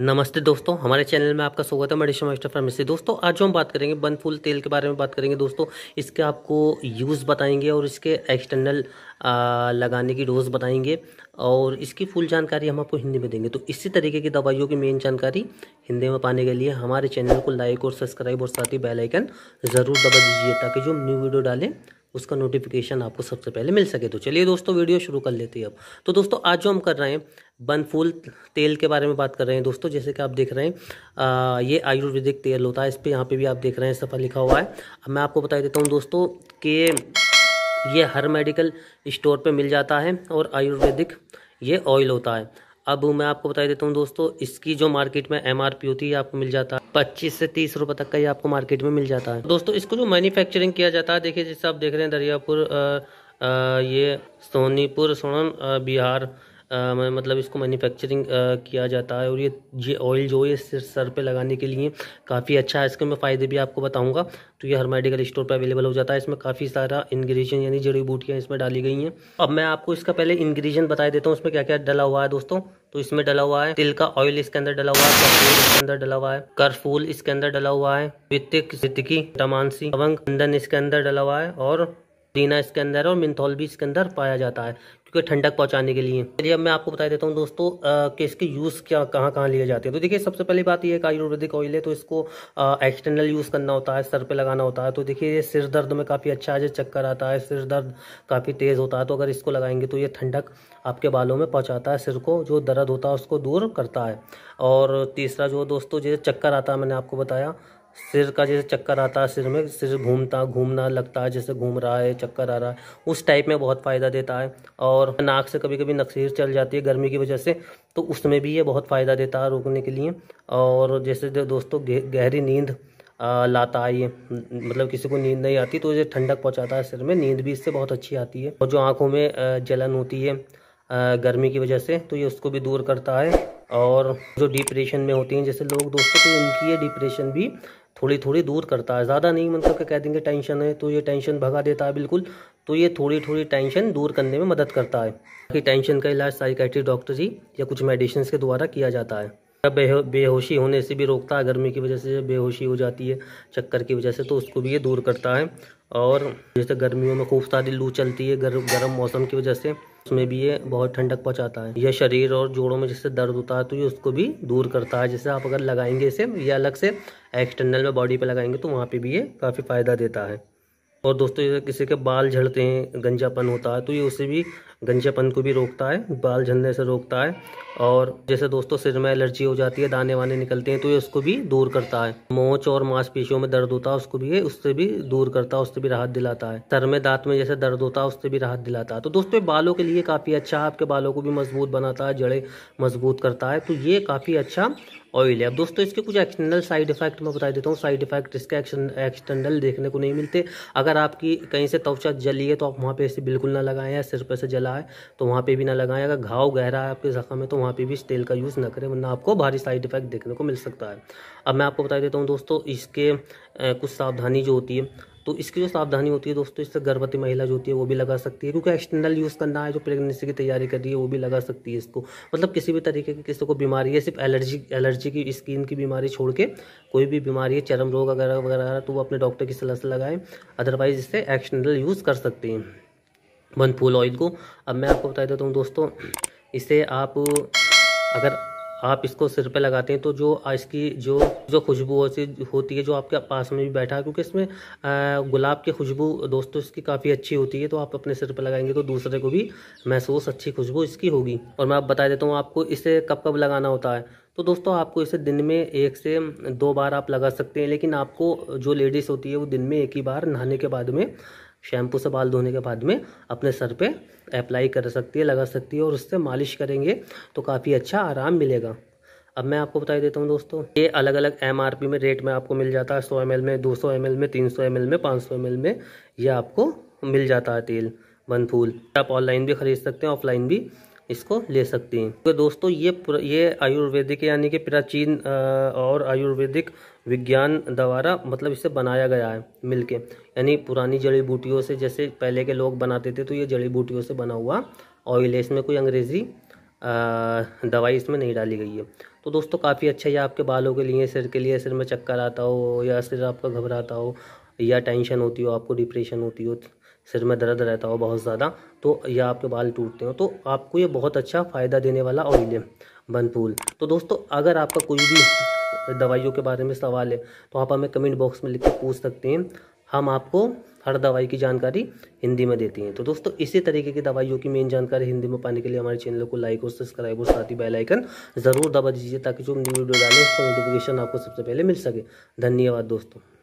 नमस्ते दोस्तों हमारे चैनल में आपका स्वागत है मैं मास्टर फार्मेसी दोस्तों आज हम बात करेंगे बन फूल तेल के बारे में बात करेंगे दोस्तों इसके आपको यूज़ बताएंगे और इसके एक्सटर्नल लगाने की डोज बताएंगे और इसकी फुल जानकारी हम आपको हिंदी में देंगे तो इसी तरीके की दवाइयों की मेन जानकारी हिंदी में पाने के लिए हमारे चैनल को लाइक और सब्सक्राइब और साथ ही बेलाइकन ज़रूर दबा दीजिए ताकि जो न्यू वीडियो डालें उसका नोटिफिकेशन आपको सबसे पहले मिल सके तो चलिए दोस्तों वीडियो शुरू कर लेते हैं अब तो दोस्तों आज जो हम कर रहे हैं बनफूल तेल के बारे में बात कर रहे हैं दोस्तों जैसे कि आप देख रहे हैं आ, ये आयुर्वेदिक तेल होता है इस पर यहाँ पे भी आप देख रहे हैं सफ़ा लिखा हुआ है अब मैं आपको बता देता हूँ दोस्तों कि ये हर मेडिकल स्टोर पे मिल जाता है और आयुर्वेदिक ये ऑयल होता है अब मैं आपको बता देता हूँ दोस्तों इसकी जो मार्केट में एम होती है आपको मिल जाता है पच्चीस से तीस रुपये तक का ये आपको मार्केट में मिल जाता है दोस्तों इसको जो मैन्युफैक्चरिंग किया जाता है देखिए जैसे आप देख रहे हैं दरियापुर ये सोनीपुर सोन बिहार आ, मतलब इसको मैन्युफैक्चरिंग किया जाता है और ये ये ऑयल जो है सर पे लगाने के लिए काफ़ी अच्छा है इसके मैं फ़ायदे भी आपको बताऊंगा तो ये हर मेडिकल स्टोर पे अवेलेबल हो जाता है इसमें काफ़ी सारा इन्ग्रीडियंट यानी जड़ी बूटियाँ इसमें डाली गई हैं अब मैं आपको इसका पहले इन्ग्रीडियंट बता देता हूँ उसमें क्या क्या डला हुआ है दोस्तों तो इसमें डला हुआ है तिल का ऑयल इसके अंदर डला हुआ है इसके अंदर डला हुआ है करफूल इसके अंदर डला हुआ है टमानसी अवंग इसके अंदर डला हुआ है और दीना इसके अंदर और मिंथॉल भी इसके अंदर पाया जाता है इसको ठंडक पहुंचाने के लिए चलिए अब मैं आपको बता देता हूँ दोस्तों कि इसके यूज़ क्या कहाँ कहाँ लिए जाते हैं तो देखिए सबसे पहली बात यह आयुर्वेदिक ऑयल है तो इसको एक्सटर्नल यूज़ करना होता है सर पर लगाना होता है तो देखिए ये सिर दर्द में काफ़ी अच्छा है चक्कर आता है सिर दर्द काफ़ी तेज़ होता है तो अगर इसको लगाएंगे तो ये ठंडक आपके बालों में पहुँचाता है सिर को जो दर्द होता है उसको दूर करता है और तीसरा जो दोस्तों जैसे चक्कर आता है मैंने आपको बताया सिर का जैसे चक्कर आता है सिर में सिर घूमता घूमना लगता है जैसे घूम रहा है चक्कर आ रहा है उस टाइप में बहुत फ़ायदा देता है और नाक से कभी कभी नक्सीर चल जाती है गर्मी की वजह से तो उसमें भी ये बहुत फ़ायदा देता है रोकने के लिए और जैसे दोस्तों गहरी नींद लाता है ये मतलब किसी को नींद नहीं आती तो ये ठंडक पहुँचाता है सिर में नींद भी इससे बहुत अच्छी आती है और जो आँखों में जलन होती है गर्मी की वजह से तो ये उसको भी दूर करता है और जो डिप्रेशन में होती हैं जैसे लोग दोस्तों तो उनकी ये डिप्रेशन भी थोड़ी थोड़ी दूर करता है ज़्यादा नहीं मतलब क्या कह देंगे टेंशन है तो ये टेंशन भगा देता है बिल्कुल तो ये थोड़ी थोड़ी टेंशन दूर करने में मदद करता है कि टेंशन का इलाज साइकेट्रिक डॉक्टर जी या कुछ मेडिसिन के द्वारा किया जाता है बेहो बेहोशी होने से भी रोकता है गर्मी की वजह से बेहोशी हो जाती है चक्कर की वजह से तो उसको भी ये दूर करता है और जैसे गर्मियों में खूब सारी लू चलती है गर्म गर्म मौसम की वजह से उसमें भी ये बहुत ठंडक पहुंचाता है यह शरीर और जोड़ों में जैसे दर्द होता है तो ये उसको भी दूर करता है जैसे आप अगर लगाएंगे इसे ये अलग से एक्सटर्नल में बॉडी पे लगाएंगे तो वहाँ पे भी ये काफ़ी फ़ायदा देता है और दोस्तों जैसे किसी के बाल झड़ते हैं गंजापन होता है तो ये उसे भी गंजेपन को भी रोकता है बाल झड़ने से रोकता है और जैसे दोस्तों सिर में एलर्जी हो जाती है दाने वाने निकलते हैं तो ये उसको भी दूर करता है मोच और मांसपेशियों में दर्द होता है उसको भी ये उससे भी दूर करता है उससे भी राहत दिलाता है सर में दांत में जैसे दर्द होता है उससे भी राहत दिलाता है तो दोस्तों बालों के लिए काफ़ी अच्छा आपके बालों को भी मजबूत बनाता है जड़ें मजबूत करता है तो ये काफ़ी अच्छा ऑयल है अब दोस्तों इसके कुछ एक्सटर्नल साइड इफेक्ट मैं बता देता हूँ साइड इफेक्ट इसके एक्सटर्नल देखने को नहीं मिलते अगर आपकी कहीं से त्वचा जली है तो आप वहाँ पे इसे बिल्कुल ना लगाएं या सिर पर से जला फैला है तो वहाँ पे भी ना लगाएं अगर घाव गहरा है आपके ज़ख्म में तो वहाँ पे भी इस तेल का यूज़ ना करें वरना आपको भारी साइड इफेक्ट देखने को मिल सकता है अब मैं आपको बता देता हूँ दोस्तों इसके कुछ सावधानी जो होती है तो इसकी जो सावधानी होती है दोस्तों इससे गर्भवती महिला जो होती है वो भी लगा सकती है क्योंकि एक्सटर्नल यूज़ करना है जो प्रेगनेंसी की तैयारी कर रही है वो भी लगा सकती है इसको मतलब किसी भी तरीके की किसी को बीमारी है सिर्फ एलर्जी एलर्जी की स्किन की बीमारी छोड़ के कोई भी बीमारी है चरम रोग वगैरह वगैरह तो वो अपने डॉक्टर की सलाह से लगाएं अदरवाइज इससे एक्सटर्नल यूज़ कर सकते हैं वन फूल ऑयल को अब मैं आपको बता देता हूँ दोस्तों इसे आप अगर आप इसको सिर पे लगाते हैं तो जो इसकी जो जो खुशबू होती है जो आपके पास में भी बैठा है क्योंकि इसमें गुलाब की खुशबू दोस्तों इसकी काफ़ी अच्छी होती है तो आप अपने सिर पे लगाएंगे तो दूसरे को भी महसूस अच्छी खुशबू इसकी होगी और मैं आप बता देता हूँ आपको इसे कब कब लगाना होता है तो दोस्तों आपको इसे दिन में एक से दो बार आप लगा सकते हैं लेकिन आपको जो लेडीज़ होती है वो दिन में एक ही बार नहाने के बाद में शैम्पू से बाल धोने के बाद में अपने सर पे अप्लाई कर सकती है लगा सकती है और उससे मालिश करेंगे तो काफ़ी अच्छा आराम मिलेगा अब मैं आपको बताई देता हूँ दोस्तों ये अलग अलग एम में रेट में आपको मिल जाता है सौ एम में दो सौ में तीन सौ में पाँच सौ में ये आपको मिल जाता है तेल वन फूल आप ऑनलाइन भी खरीद सकते हैं ऑफलाइन भी इसको ले सकती हैं तो दोस्तों ये ये आयुर्वेदिक यानी कि प्राचीन और आयुर्वेदिक विज्ञान द्वारा मतलब इसे बनाया गया है मिलके यानी पुरानी जड़ी बूटियों से जैसे पहले के लोग बनाते थे तो ये जड़ी बूटियों से बना हुआ ऑयल है इसमें कोई अंग्रेज़ी दवाई इसमें नहीं डाली गई है तो दोस्तों काफ़ी अच्छा है आपके बालों के लिए सिर के लिए सिर में चक्कर आता हो या सिर आपका घबराता हो या टेंशन होती हो आपको डिप्रेशन होती हो सिर में दर्द रहता हो बहुत ज़्यादा तो या आपके बाल टूटते हो तो आपको ये बहुत अच्छा फ़ायदा देने वाला ऑयल है बनपूल तो दोस्तों अगर आपका कोई भी दवाइयों के बारे में सवाल है तो आप हमें कमेंट बॉक्स में लिख के पूछ सकते हैं हम आपको हर दवाई की जानकारी हिंदी में देते हैं तो दोस्तों इसी तरीके की दवाइयों की मेन जानकारी हिंदी में पाने के लिए हमारे चैनल को लाइक और सब्सक्राइब और साथ ही बेल आइकन ज़रूर दबा दीजिए ताकि जो हम न्यू वीडियो डालें उसका नोटिफिकेशन आपको सबसे पहले मिल सके धन्यवाद दोस्तों